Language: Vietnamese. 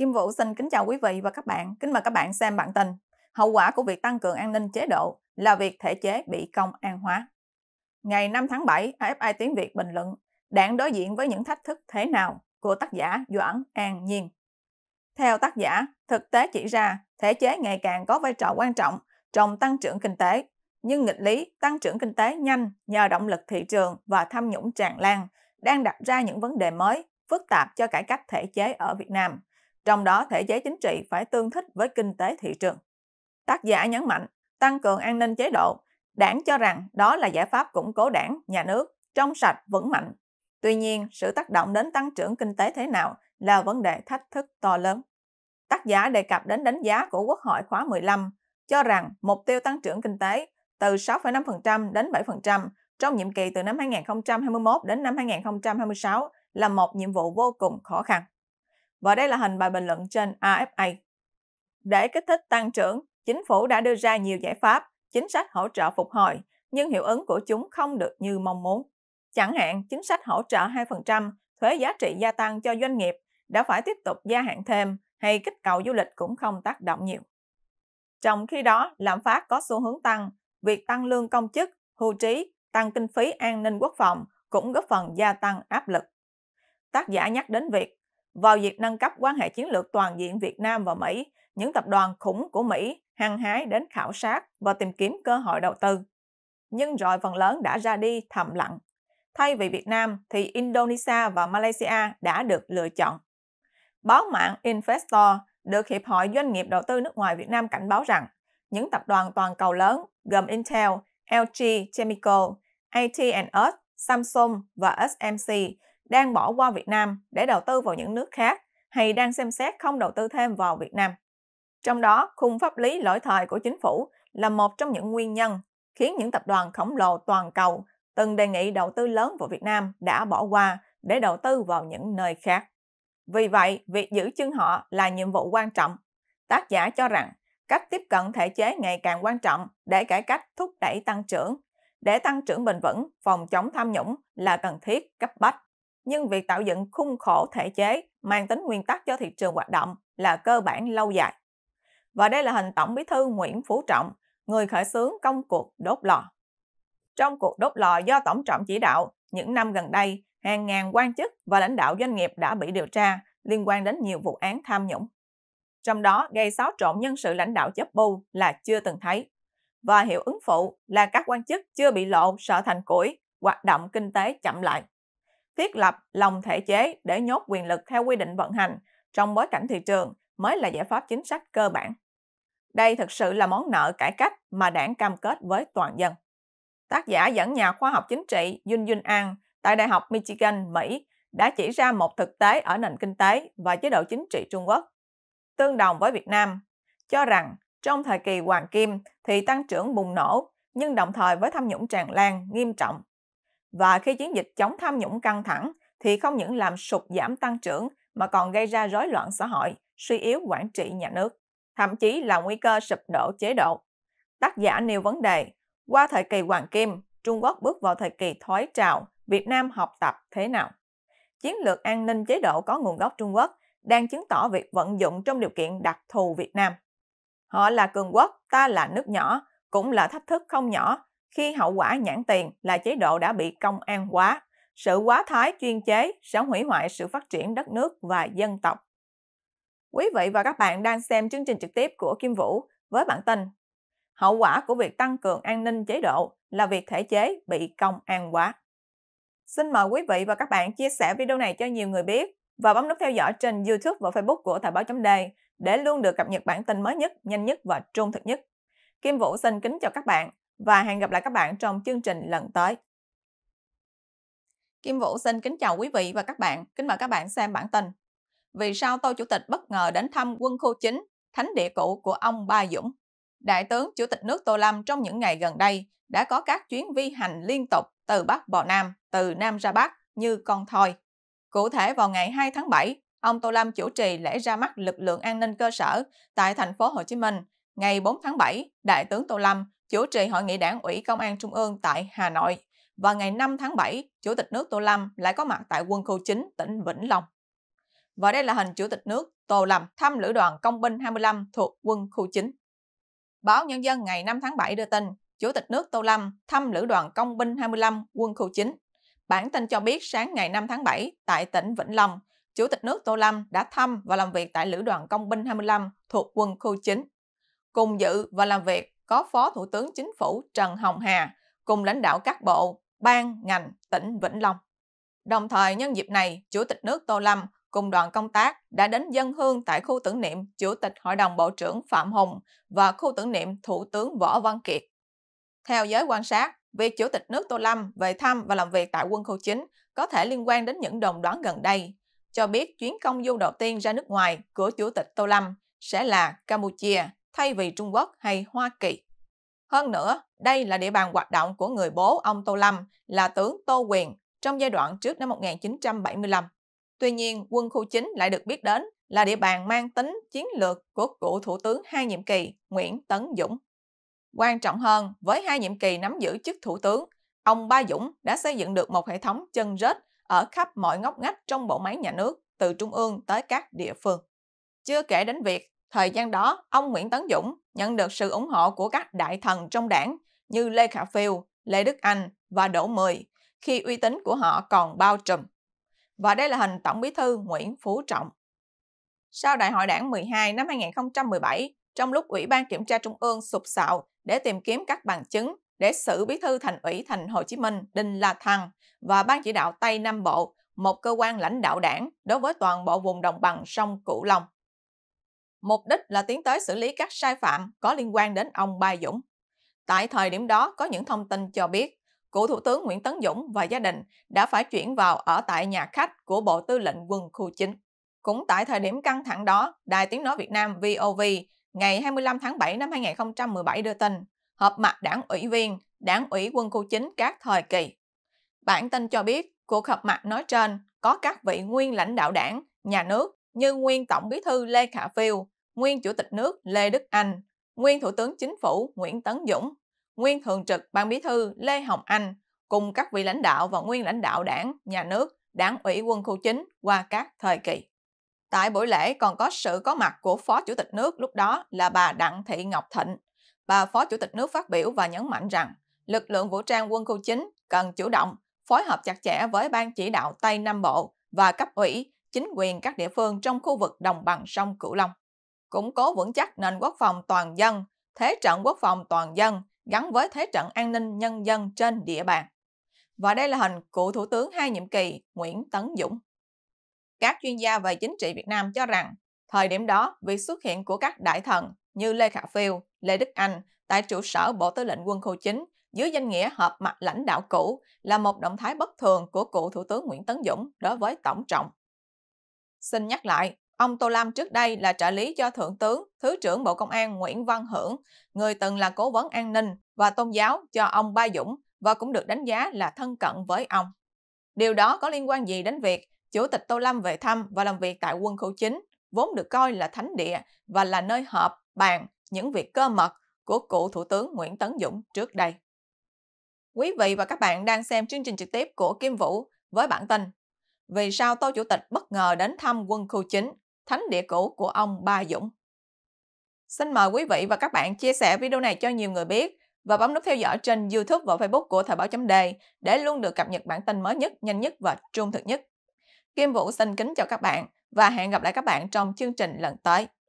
Kim Vũ xin kính chào quý vị và các bạn. Kính mời các bạn xem bản tin. Hậu quả của việc tăng cường an ninh chế độ là việc thể chế bị công an hóa. Ngày 5 tháng 7, AFI Tiếng Việt bình luận Đảng đối diện với những thách thức thế nào của tác giả Doãn An Nhiên. Theo tác giả, thực tế chỉ ra thể chế ngày càng có vai trò quan trọng trong tăng trưởng kinh tế. Nhưng nghịch lý tăng trưởng kinh tế nhanh nhờ động lực thị trường và tham nhũng tràn lan đang đặt ra những vấn đề mới phức tạp cho cải cách thể chế ở Việt Nam trong đó thể chế chính trị phải tương thích với kinh tế thị trường. Tác giả nhấn mạnh, tăng cường an ninh chế độ, đảng cho rằng đó là giải pháp củng cố đảng, nhà nước, trong sạch, vững mạnh. Tuy nhiên, sự tác động đến tăng trưởng kinh tế thế nào là vấn đề thách thức to lớn. Tác giả đề cập đến đánh giá của Quốc hội khóa 15, cho rằng mục tiêu tăng trưởng kinh tế từ 6,5% đến 7% trong nhiệm kỳ từ năm 2021 đến năm 2026 là một nhiệm vụ vô cùng khó khăn. Và đây là hình bài bình luận trên AFA. Để kích thích tăng trưởng, chính phủ đã đưa ra nhiều giải pháp, chính sách hỗ trợ phục hồi, nhưng hiệu ứng của chúng không được như mong muốn. Chẳng hạn, chính sách hỗ trợ 2% thuế giá trị gia tăng cho doanh nghiệp đã phải tiếp tục gia hạn thêm hay kích cầu du lịch cũng không tác động nhiều. Trong khi đó, lạm phát có xu hướng tăng, việc tăng lương công chức, hưu trí, tăng kinh phí an ninh quốc phòng cũng góp phần gia tăng áp lực. Tác giả nhắc đến việc vào việc nâng cấp quan hệ chiến lược toàn diện Việt Nam và Mỹ, những tập đoàn khủng của Mỹ hăng hái đến khảo sát và tìm kiếm cơ hội đầu tư. Nhưng rồi phần lớn đã ra đi thầm lặng. Thay vì Việt Nam thì Indonesia và Malaysia đã được lựa chọn. Báo mạng Investor được Hiệp hội Doanh nghiệp Đầu tư nước ngoài Việt Nam cảnh báo rằng những tập đoàn toàn cầu lớn gồm Intel, LG Chemical, AT&S, Samsung và SMC đang bỏ qua Việt Nam để đầu tư vào những nước khác hay đang xem xét không đầu tư thêm vào Việt Nam. Trong đó, khung pháp lý lỗi thời của chính phủ là một trong những nguyên nhân khiến những tập đoàn khổng lồ toàn cầu từng đề nghị đầu tư lớn vào Việt Nam đã bỏ qua để đầu tư vào những nơi khác. Vì vậy, việc giữ chân họ là nhiệm vụ quan trọng. Tác giả cho rằng cách tiếp cận thể chế ngày càng quan trọng để cải cách thúc đẩy tăng trưởng. Để tăng trưởng bền vững, phòng chống tham nhũng là cần thiết, cấp bách nhưng việc tạo dựng khung khổ thể chế mang tính nguyên tắc cho thị trường hoạt động là cơ bản lâu dài. Và đây là hình Tổng Bí thư Nguyễn Phú Trọng, người khởi xướng công cuộc đốt lò. Trong cuộc đốt lò do Tổng Trọng chỉ đạo, những năm gần đây, hàng ngàn quan chức và lãnh đạo doanh nghiệp đã bị điều tra liên quan đến nhiều vụ án tham nhũng. Trong đó, gây xáo trộn nhân sự lãnh đạo chấp bu là chưa từng thấy. Và hiệu ứng phụ là các quan chức chưa bị lộ sợ thành củi, hoạt động kinh tế chậm lại thiết lập lòng thể chế để nhốt quyền lực theo quy định vận hành trong bối cảnh thị trường mới là giải pháp chính sách cơ bản. Đây thực sự là món nợ cải cách mà đảng cam kết với toàn dân. Tác giả dẫn nhà khoa học chính trị Yun Yun An tại Đại học Michigan, Mỹ đã chỉ ra một thực tế ở nền kinh tế và chế độ chính trị Trung Quốc. Tương đồng với Việt Nam, cho rằng trong thời kỳ Hoàng Kim thì tăng trưởng bùng nổ, nhưng đồng thời với tham nhũng tràn lan nghiêm trọng và khi chiến dịch chống tham nhũng căng thẳng thì không những làm sụt giảm tăng trưởng mà còn gây ra rối loạn xã hội, suy yếu quản trị nhà nước, thậm chí là nguy cơ sụp đổ chế độ. Tác giả nêu vấn đề, qua thời kỳ Hoàng Kim, Trung Quốc bước vào thời kỳ thoái trào, Việt Nam học tập thế nào? Chiến lược an ninh chế độ có nguồn gốc Trung Quốc đang chứng tỏ việc vận dụng trong điều kiện đặc thù Việt Nam. Họ là cường quốc, ta là nước nhỏ, cũng là thách thức không nhỏ khi hậu quả nhãn tiền là chế độ đã bị công an hóa. Sự quá thái chuyên chế sẽ hủy hoại sự phát triển đất nước và dân tộc. Quý vị và các bạn đang xem chương trình trực tiếp của Kim Vũ với bản tin Hậu quả của việc tăng cường an ninh chế độ là việc thể chế bị công an hóa. Xin mời quý vị và các bạn chia sẻ video này cho nhiều người biết và bấm nút theo dõi trên YouTube và Facebook của Thời báo chấm đề để luôn được cập nhật bản tin mới nhất, nhanh nhất và trung thực nhất. Kim Vũ xin kính chào các bạn và hẹn gặp lại các bạn trong chương trình lần tới. Kim Vũ xin kính chào quý vị và các bạn, kính mời các bạn xem bản tin. Vì sao Tô Chủ tịch bất ngờ đến thăm quân khu chính, thánh địa cũ của ông Ba Dũng? Đại tướng Chủ tịch nước Tô Lâm trong những ngày gần đây đã có các chuyến vi hành liên tục từ Bắc vào Nam, từ Nam ra Bắc như con thoi. Cụ thể vào ngày 2 tháng 7, ông Tô Lâm chủ trì lễ ra mắt lực lượng an ninh cơ sở tại thành phố Hồ Chí Minh. Ngày 4 tháng 7, Đại tướng Tô Lâm chủ trì hội nghị đảng ủy Công an Trung ương tại Hà Nội và ngày 5 tháng 7, Chủ tịch nước Tô Lâm lại có mặt tại quân khu 9 tỉnh Vĩnh Long. Và đây là hình Chủ tịch nước Tô Lâm thăm lữ đoàn công binh 25 thuộc quân khu 9. Báo Nhân dân ngày 5 tháng 7 đưa tin, Chủ tịch nước Tô Lâm thăm lữ đoàn công binh 25 quân khu 9. Bản tin cho biết sáng ngày 5 tháng 7 tại tỉnh Vĩnh Long, Chủ tịch nước Tô Lâm đã thăm và làm việc tại lữ đoàn công binh 25 thuộc quân khu 9. Cùng dự và làm việc có Phó Thủ tướng Chính phủ Trần Hồng Hà cùng lãnh đạo các bộ, ban, ngành, tỉnh Vĩnh Long. Đồng thời nhân dịp này, Chủ tịch nước Tô Lâm cùng đoàn công tác đã đến dân hương tại khu tưởng niệm Chủ tịch Hội đồng Bộ trưởng Phạm Hùng và khu tưởng niệm Thủ tướng Võ Văn Kiệt. Theo giới quan sát, việc Chủ tịch nước Tô Lâm về thăm và làm việc tại quân khu chính có thể liên quan đến những đồng đoán gần đây, cho biết chuyến công du đầu tiên ra nước ngoài của Chủ tịch Tô Lâm sẽ là Campuchia thay vì Trung Quốc hay Hoa Kỳ. Hơn nữa, đây là địa bàn hoạt động của người bố ông Tô Lâm là tướng Tô Quyền trong giai đoạn trước năm 1975. Tuy nhiên, quân khu chính lại được biết đến là địa bàn mang tính chiến lược của cựu Thủ tướng hai nhiệm kỳ Nguyễn Tấn Dũng. Quan trọng hơn, với hai nhiệm kỳ nắm giữ chức Thủ tướng, ông Ba Dũng đã xây dựng được một hệ thống chân rết ở khắp mọi ngóc ngách trong bộ máy nhà nước, từ trung ương tới các địa phương. Chưa kể đến việc Thời gian đó, ông Nguyễn Tấn Dũng nhận được sự ủng hộ của các đại thần trong đảng như Lê Khả Phiêu, Lê Đức Anh và Đỗ Mười khi uy tín của họ còn bao trùm. Và đây là hình Tổng bí thư Nguyễn Phú Trọng. Sau đại hội đảng 12 năm 2017, trong lúc Ủy ban Kiểm tra Trung ương sụp sạo để tìm kiếm các bằng chứng để xử bí thư thành ủy thành Hồ Chí Minh Đinh La Thăng và Ban chỉ đạo Tây Nam Bộ, một cơ quan lãnh đạo đảng đối với toàn bộ vùng đồng bằng sông Cửu Long. Mục đích là tiến tới xử lý các sai phạm có liên quan đến ông Ba Dũng. Tại thời điểm đó có những thông tin cho biết, cựu Thủ tướng Nguyễn Tấn Dũng và gia đình đã phải chuyển vào ở tại nhà khách của Bộ Tư lệnh Quân khu 9. Cũng tại thời điểm căng thẳng đó, Đài Tiếng Nói Việt Nam VOV ngày 25 tháng 7 năm 2017 đưa tin họp mặt đảng ủy viên, đảng ủy quân khu 9 các thời kỳ. Bản tin cho biết cuộc họp mặt nói trên có các vị nguyên lãnh đạo đảng, nhà nước như nguyên Tổng Bí thư Lê Khả Phiêu, nguyên Chủ tịch nước Lê Đức Anh, nguyên Thủ tướng Chính phủ Nguyễn Tấn Dũng, nguyên Thường trực Ban Bí thư Lê Hồng Anh cùng các vị lãnh đạo và nguyên lãnh đạo đảng, nhà nước, đảng ủy quân khu chính qua các thời kỳ. Tại buổi lễ còn có sự có mặt của Phó Chủ tịch nước lúc đó là bà Đặng Thị Ngọc Thịnh. Bà Phó Chủ tịch nước phát biểu và nhấn mạnh rằng lực lượng vũ trang quân khu chính cần chủ động, phối hợp chặt chẽ với Ban chỉ đạo Tây Nam Bộ và cấp ủy chính quyền các địa phương trong khu vực đồng bằng sông Cửu Long, củng cố vững chắc nền quốc phòng toàn dân, thế trận quốc phòng toàn dân gắn với thế trận an ninh nhân dân trên địa bàn. Và đây là hình cựu Thủ tướng hai nhiệm kỳ Nguyễn Tấn Dũng. Các chuyên gia về chính trị Việt Nam cho rằng, thời điểm đó, việc xuất hiện của các đại thần như Lê Khả Phiêu, Lê Đức Anh tại trụ sở Bộ Tư lệnh Quân khu 9 dưới danh nghĩa hợp mặt lãnh đạo cũ là một động thái bất thường của cựu Thủ tướng Nguyễn Tấn Dũng đối với Tổng trọng. Xin nhắc lại, ông Tô Lam trước đây là trợ lý cho Thượng tướng, Thứ trưởng Bộ Công an Nguyễn Văn Hưởng, người từng là cố vấn an ninh và tôn giáo cho ông Ba Dũng và cũng được đánh giá là thân cận với ông. Điều đó có liên quan gì đến việc Chủ tịch Tô Lâm về thăm và làm việc tại quân khu chính vốn được coi là thánh địa và là nơi họp bàn những việc cơ mật của cựu Thủ tướng Nguyễn Tấn Dũng trước đây. Quý vị và các bạn đang xem chương trình trực tiếp của Kim Vũ với bản tin vì sao Tô Chủ tịch bất ngờ đến thăm quân khu chính, thánh địa cũ của ông Ba Dũng. Xin mời quý vị và các bạn chia sẻ video này cho nhiều người biết và bấm nút theo dõi trên YouTube và Facebook của Thời báo chấm đề để luôn được cập nhật bản tin mới nhất, nhanh nhất và trung thực nhất. Kim Vũ xin kính chào các bạn và hẹn gặp lại các bạn trong chương trình lần tới.